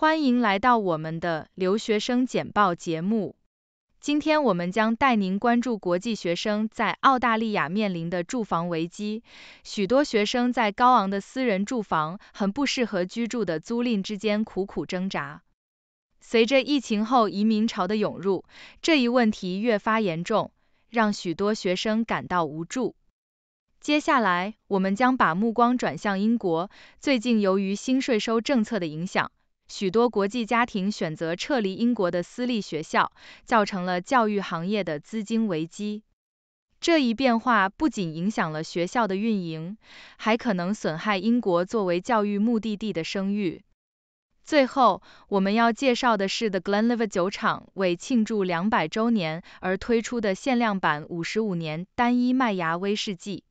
欢迎来到我们的留学生简报节目。今天我们将带您关注国际学生在澳大利亚面临的住房危机。许多学生在高昂的私人住房和很不适合居住的租赁之间苦苦挣扎。随着疫情后移民潮的涌入，这一问题越发严重，让许多学生感到无助。接下来，我们将把目光转向英国，最近由于新税收政策的影响。许多国际家庭选择撤离英国的私立学校，造成了教育行业的资金危机。这一变化不仅影响了学校的运营，还可能损害英国作为教育目的地的声誉。最后，我们要介绍的是 The Glenlivet 酒厂为庆祝两百周年而推出的限量版五十五年单一麦芽威士忌。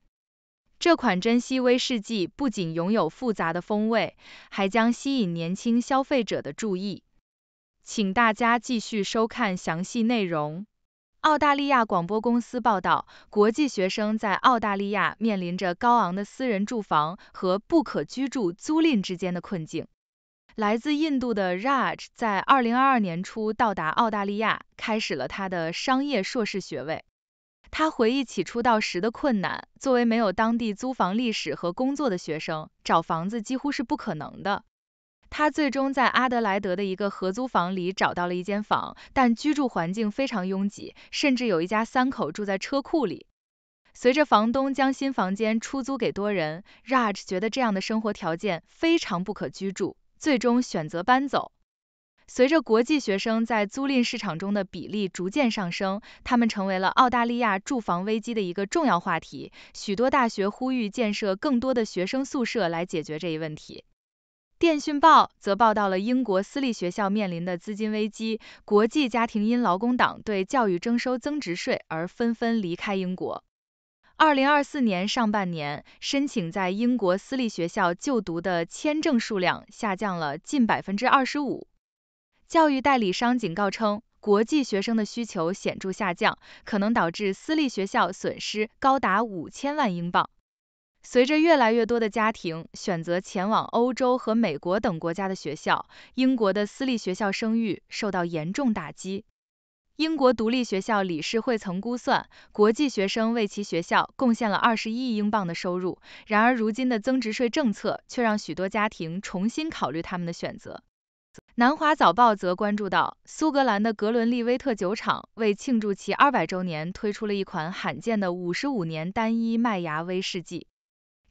这款珍稀威士忌不仅拥有复杂的风味，还将吸引年轻消费者的注意。请大家继续收看详细内容。澳大利亚广播公司报道，国际学生在澳大利亚面临着高昂的私人住房和不可居住租赁之间的困境。来自印度的 Raj 在2022年初到达澳大利亚，开始了他的商业硕士学位。他回忆起出道时的困难。作为没有当地租房历史和工作的学生，找房子几乎是不可能的。他最终在阿德莱德的一个合租房里找到了一间房，但居住环境非常拥挤，甚至有一家三口住在车库里。随着房东将新房间出租给多人，Raj 觉得这样的生活条件非常不可居住，最终选择搬走。随着国际学生在租赁市场中的比例逐渐上升，他们成为了澳大利亚住房危机的一个重要话题。许多大学呼吁建设更多的学生宿舍来解决这一问题。《电讯报》则报道了英国私立学校面临的资金危机，国际家庭因劳工党对教育征收增值税而纷纷离开英国。2024年上半年，申请在英国私立学校就读的签证数量下降了近百分之二十五。教育代理商警告称，国际学生的需求显著下降，可能导致私立学校损失高达五千万英镑。随着越来越多的家庭选择前往欧洲和美国等国家的学校，英国的私立学校声誉受到严重打击。英国独立学校理事会曾估算，国际学生为其学校贡献了二十一亿英镑的收入。然而，如今的增值税政策却让许多家庭重新考虑他们的选择。《南华早报》则关注到，苏格兰的格伦利威特酒厂为庆祝其200周年，推出了一款罕见的55年单一麦芽威士忌。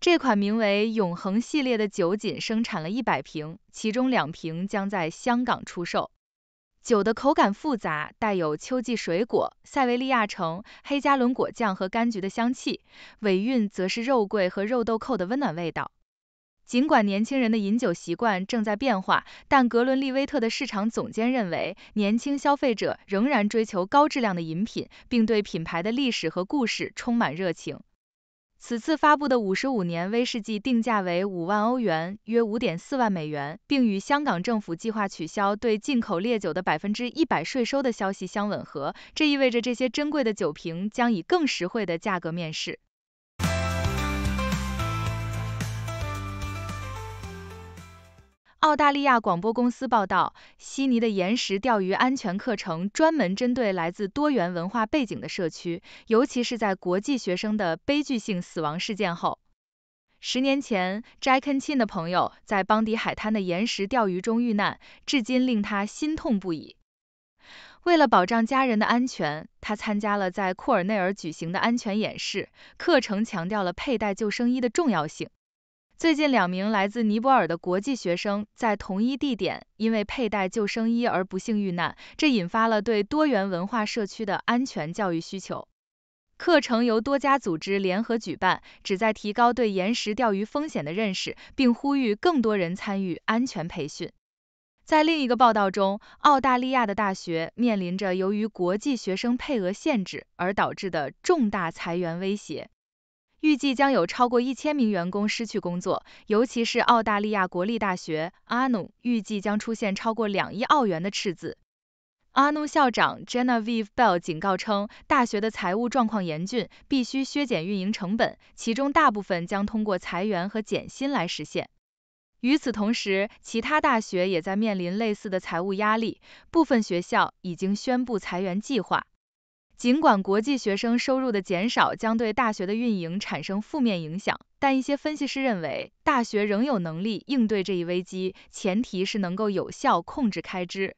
这款名为“永恒系列”的酒仅生产了100瓶，其中两瓶将在香港出售。酒的口感复杂，带有秋季水果、塞维利亚橙、黑加仑果酱和柑橘的香气，尾韵则是肉桂和肉豆蔻的温暖味道。尽管年轻人的饮酒习惯正在变化，但格伦利威特的市场总监认为，年轻消费者仍然追求高质量的饮品，并对品牌的历史和故事充满热情。此次发布的五十五年威士忌定价为五万欧元（约五点四万美元），并与香港政府计划取消对进口烈酒的百分之一百税收的消息相吻合。这意味着这些珍贵的酒瓶将以更实惠的价格面世。澳大利亚广播公司报道，悉尼的岩石钓鱼安全课程专门针对来自多元文化背景的社区，尤其是在国际学生的悲剧性死亡事件后。十年前，j a c k 斋肯 n 的朋友在邦迪海滩的岩石钓鱼中遇难，至今令他心痛不已。为了保障家人的安全，他参加了在库尔内尔举行的安全演示课程，强调了佩戴救生衣的重要性。最近，两名来自尼泊尔的国际学生在同一地点因为佩戴救生衣而不幸遇难，这引发了对多元文化社区的安全教育需求。课程由多家组织联合举办，旨在提高对岩石钓鱼风险的认识，并呼吁更多人参与安全培训。在另一个报道中，澳大利亚的大学面临着由于国际学生配额限制而导致的重大裁员威胁。预计将有超过一千名员工失去工作，尤其是澳大利亚国立大学阿努预计将出现超过两亿澳元的赤字。阿努校长 Jenna Veebel l 警告称，大学的财务状况严峻，必须削减运营成本，其中大部分将通过裁员和减薪来实现。与此同时，其他大学也在面临类似的财务压力，部分学校已经宣布裁员计划。尽管国际学生收入的减少将对大学的运营产生负面影响，但一些分析师认为，大学仍有能力应对这一危机，前提是能够有效控制开支。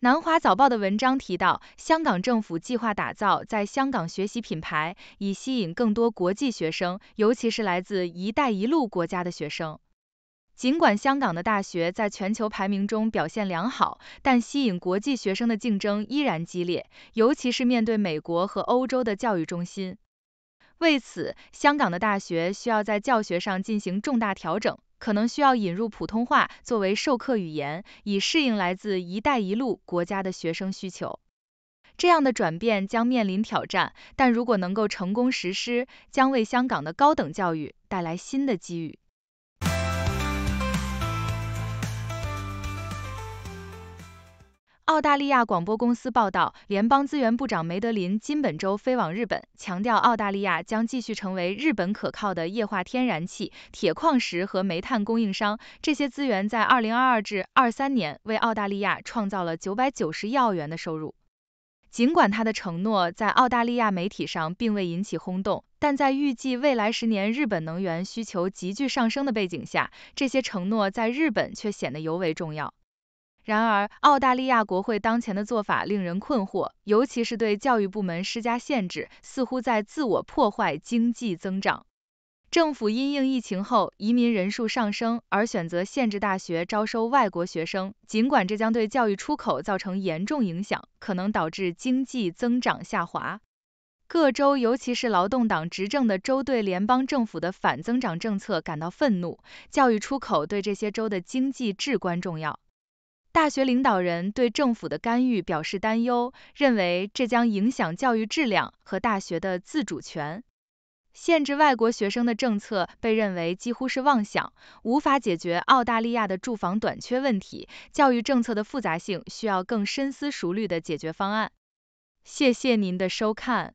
南华早报的文章提到，香港政府计划打造在香港学习品牌，以吸引更多国际学生，尤其是来自“一带一路”国家的学生。尽管香港的大学在全球排名中表现良好，但吸引国际学生的竞争依然激烈，尤其是面对美国和欧洲的教育中心。为此，香港的大学需要在教学上进行重大调整，可能需要引入普通话作为授课语言，以适应来自“一带一路”国家的学生需求。这样的转变将面临挑战，但如果能够成功实施，将为香港的高等教育带来新的机遇。澳大利亚广播公司报道，联邦资源部长梅德林金本周飞往日本，强调澳大利亚将继续成为日本可靠的液化天然气、铁矿石和煤炭供应商。这些资源在2022至23年为澳大利亚创造了990亿澳元的收入。尽管他的承诺在澳大利亚媒体上并未引起轰动，但在预计未来十年日本能源需求急剧上升的背景下，这些承诺在日本却显得尤为重要。然而，澳大利亚国会当前的做法令人困惑，尤其是对教育部门施加限制，似乎在自我破坏经济增长。政府因应疫情后移民人数上升而选择限制大学招收外国学生，尽管这将对教育出口造成严重影响，可能导致经济增长下滑。各州，尤其是劳动党执政的州，对联邦政府的反增长政策感到愤怒。教育出口对这些州的经济至关重要。大学领导人对政府的干预表示担忧，认为这将影响教育质量和大学的自主权。限制外国学生的政策被认为几乎是妄想，无法解决澳大利亚的住房短缺问题。教育政策的复杂性需要更深思熟虑的解决方案。谢谢您的收看。